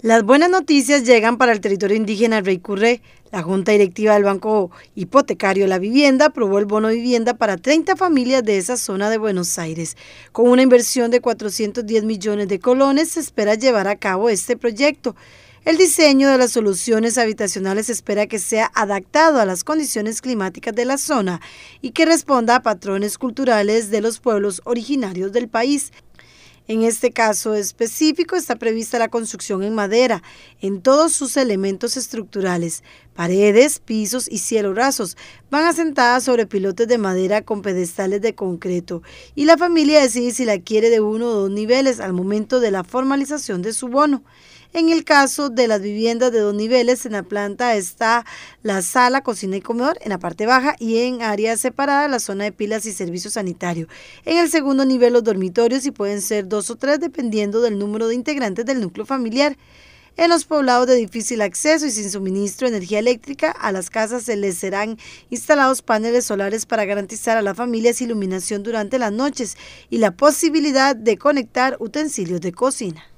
Las buenas noticias llegan para el territorio indígena Rey Curré. La Junta Directiva del Banco Hipotecario la Vivienda aprobó el bono vivienda para 30 familias de esa zona de Buenos Aires. Con una inversión de 410 millones de colones se espera llevar a cabo este proyecto. El diseño de las soluciones habitacionales espera que sea adaptado a las condiciones climáticas de la zona y que responda a patrones culturales de los pueblos originarios del país. En este caso específico está prevista la construcción en madera en todos sus elementos estructurales. Paredes, pisos y cielo rasos van asentadas sobre pilotes de madera con pedestales de concreto y la familia decide si la quiere de uno o dos niveles al momento de la formalización de su bono. En el caso de las viviendas de dos niveles, en la planta está la sala, cocina y comedor en la parte baja y en área separada la zona de pilas y servicio sanitario. En el segundo nivel los dormitorios y pueden ser dos o tres dependiendo del número de integrantes del núcleo familiar. En los poblados de difícil acceso y sin suministro de energía eléctrica, a las casas se les serán instalados paneles solares para garantizar a las familias iluminación durante las noches y la posibilidad de conectar utensilios de cocina.